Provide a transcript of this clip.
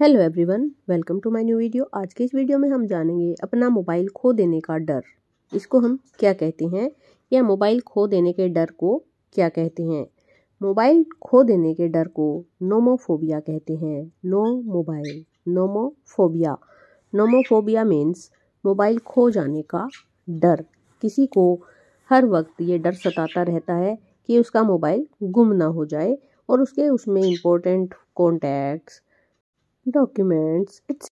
Hello everyone welcome to my new video आज के इस वीडियो में हम जानेंगे अपना मोबाइल खो देने का डर इसको हम क्या कहते हैं या मोबाइल खो देने के डर को क्या कहते हैं मोबाइल खो देने के डर को नोमोफोबिया कहते हैं no mobile nomophobia nomophobia means mobile खो जाने का डर किसी को हर वक्त ये डर सताता रहता है कि उसका मोबाइल गुम ना हो जाए और उसके उसमें इम्पोर्टेंट कॉन्टैक्ट्स documents, etc.